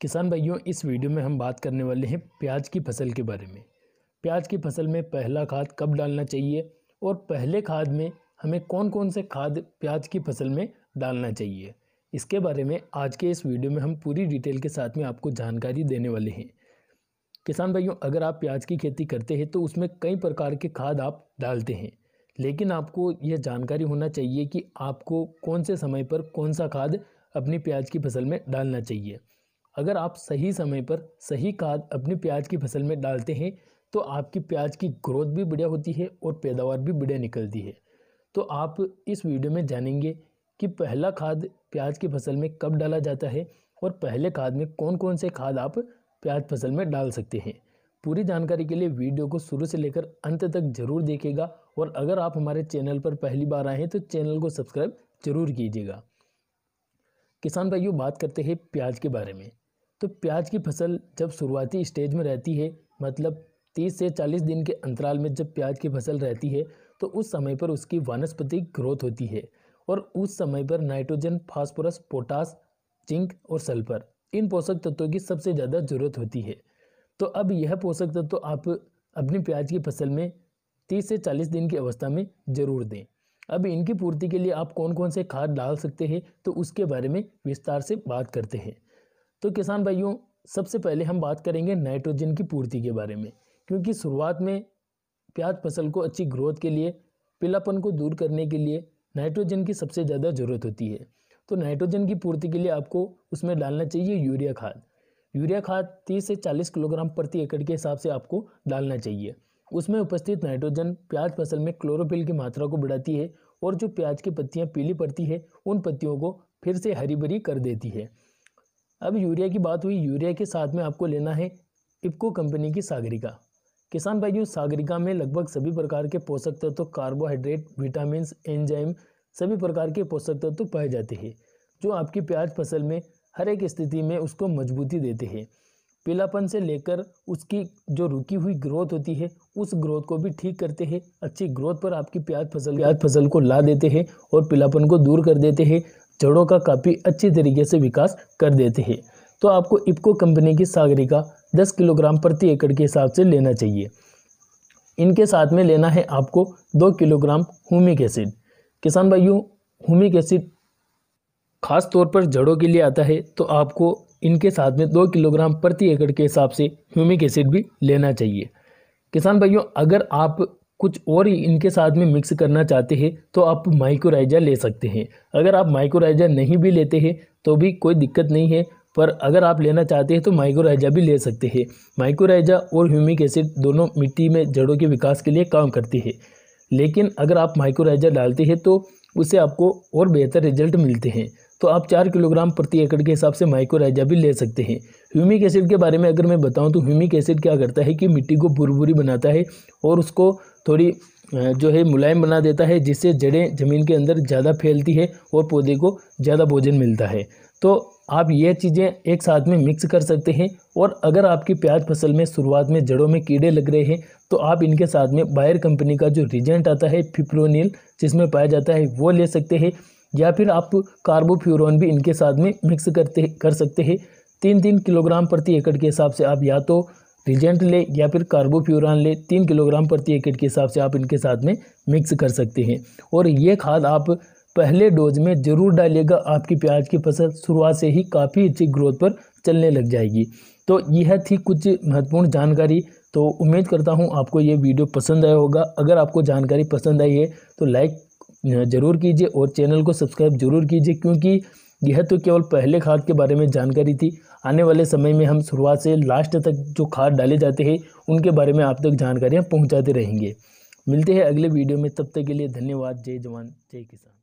किसान भाइयों इस वीडियो में हम बात करने वाले हैं प्याज की फसल के बारे में प्याज की फसल में पहला खाद कब डालना चाहिए और पहले खाद में हमें कौन कौन से खाद प्याज की फसल में डालना चाहिए इसके बारे में आज के इस वीडियो में हम पूरी डिटेल के साथ में आपको जानकारी देने वाले हैं किसान भाइयों अगर आप प्याज की खेती करते हैं तो उसमें कई प्रकार के खाद आप डालते हैं लेकिन आपको यह जानकारी होना चाहिए कि आपको कौन से समय पर कौन सा खाद अपनी प्याज की फसल में डालना चाहिए अगर आप सही समय पर सही खाद अपनी प्याज की फसल में डालते हैं तो आपकी प्याज की ग्रोथ भी बढ़िया होती है और पैदावार भी बढ़िया निकलती है तो आप इस वीडियो में जानेंगे कि पहला खाद प्याज की फसल में कब डाला जाता है और पहले खाद में कौन कौन से खाद आप प्याज फसल में डाल सकते हैं पूरी जानकारी के लिए वीडियो को शुरू से लेकर अंत तक जरूर देखेगा और अगर आप हमारे चैनल पर पहली बार आए हैं तो चैनल को सब्सक्राइब जरूर कीजिएगा किसान भाइयों बात करते हैं प्याज के बारे में तो प्याज की फसल जब शुरुआती स्टेज में रहती है मतलब 30 से 40 दिन के अंतराल में जब प्याज की फसल रहती है तो उस समय पर उसकी वनस्पति ग्रोथ होती है और उस समय पर नाइट्रोजन फास्फोरस पोटास जिंक और सल्फर इन पोषक तत्वों की सबसे ज़्यादा ज़रूरत होती है तो अब यह पोषक तत्व आप अपनी प्याज की फसल में 30 से 40 दिन की अवस्था में ज़रूर दें अब इनकी पूर्ति के लिए आप कौन कौन से खाद डाल सकते हैं तो उसके बारे में विस्तार से बात करते हैं तो किसान भाइयों सबसे पहले हम बात करेंगे नाइट्रोजन की पूर्ति के बारे में क्योंकि शुरुआत में प्याज फसल को अच्छी ग्रोथ के लिए पीलापन को दूर करने के लिए नाइट्रोजन की सबसे ज़्यादा ज़रूरत होती है तो नाइट्रोजन की पूर्ति के लिए आपको उसमें डालना चाहिए यूरिया खाद यूरिया खाद तीस से चालीस किलोग्राम प्रति एकड़ के हिसाब से आपको डालना चाहिए उसमें उपस्थित नाइट्रोजन प्याज फसल में क्लोरोफिल की मात्रा को बढ़ाती है और जो प्याज की पत्तियाँ पीली पड़ती है उन पत्तियों को फिर से हरी भरी कर देती है अब यूरिया की बात हुई यूरिया के साथ में आपको लेना है टिपको कंपनी की सागरिका किसान भाइयों सागरिका में लगभग सभी प्रकार के पोषक तत्व तो कार्बोहाइड्रेट विटामिन एंजाइम सभी प्रकार के पोषक तत्व तो पाए जाते हैं जो आपकी प्याज फसल में हर एक स्थिति में उसको मजबूती देते हैं पीलापन से लेकर उसकी जो रुकी हुई ग्रोथ होती है उस ग्रोथ को भी ठीक करते हैं अच्छी ग्रोथ पर आपकी प्याज फसल प्याज फसल को ला देते हैं और पीलापन को दूर कर देते हैं जड़ों का काफ़ी अच्छी तरीके से विकास कर देते हैं तो आपको इपको कंपनी की सागरिका 10 किलोग्राम प्रति एकड़ के हिसाब से लेना चाहिए इनके साथ में लेना है आपको दो किलोग्राम हुमिक एसिड किसान भाइयों हुमिक एसिड खास तौर पर जड़ों के लिए आता है तो आपको इनके साथ में दो किलोग्राम प्रति एकड़ के हिसाब से ह्यूमिक एसिड भी लेना चाहिए किसान भाइयों अगर आप कुछ और इनके साथ में मिक्स करना चाहते हैं तो आप माइक्रोराइजा ले सकते हैं अगर आप माइक्रोराइजा नहीं भी लेते हैं तो भी कोई दिक्कत नहीं है पर अगर आप लेना चाहते हैं तो माइक्रोराइजा भी ले सकते हैं माइक्रोराइजा और ह्यूमिक एसिड दोनों मिट्टी में जड़ों के विकास के लिए काम करती है लेकिन अगर आप माइक्रोराइजा डालते हैं तो उससे आपको और बेहतर रिजल्ट मिलते हैं तो आप चार किलोग्राम प्रति एकड़ के हिसाब से माइक्रोराइजा भी ले सकते हैं ह्यूमिक एसिड के बारे में अगर मैं बताऊं तो ह्यूमिक एसिड क्या करता है कि मिट्टी को भुरभुरी बनाता है और उसको थोड़ी जो है मुलायम बना देता है जिससे जड़ें ज़मीन के अंदर ज़्यादा फैलती है और पौधे को ज़्यादा भोजन मिलता है तो आप ये चीज़ें एक साथ में मिक्स कर सकते हैं और अगर आपकी प्याज फसल में शुरुआत में जड़ों में कीड़े लग रहे हैं तो आप इनके साथ में बायर कंपनी का जो रिजेंट आता है फिप्रोनिल जिसमें पाया जाता है वो ले सकते हैं या फिर आप कार्बोफ्यूरोन भी इनके साथ में मिक्स करते कर सकते हैं तीन तीन किलोग्राम प्रति एकड़ के हिसाब से आप या तो रिजेंट ले या फिर कार्बोफ्यूरान ले तीन किलोग्राम प्रति एकड़ के हिसाब से आप इनके साथ में मिक्स कर सकते हैं और ये खाद आप पहले डोज में ज़रूर डालिएगा आपकी प्याज की फसल शुरुआत से ही काफ़ी अच्छी ग्रोथ पर चलने लग जाएगी तो यह थी कुछ महत्वपूर्ण जानकारी तो उम्मीद करता हूँ आपको ये वीडियो पसंद आया होगा अगर आपको जानकारी पसंद आई है तो लाइक ज़रूर कीजिए और चैनल को सब्सक्राइब जरूर कीजिए क्योंकि यह तो केवल पहले खाद के बारे में जानकारी थी आने वाले समय में हम शुरुआत से लास्ट तक जो खाद डाले जाते हैं उनके बारे में आप तक जानकारियाँ पहुँचाते रहेंगे मिलते हैं अगले वीडियो में तब तक के लिए धन्यवाद जय जवान जय किसान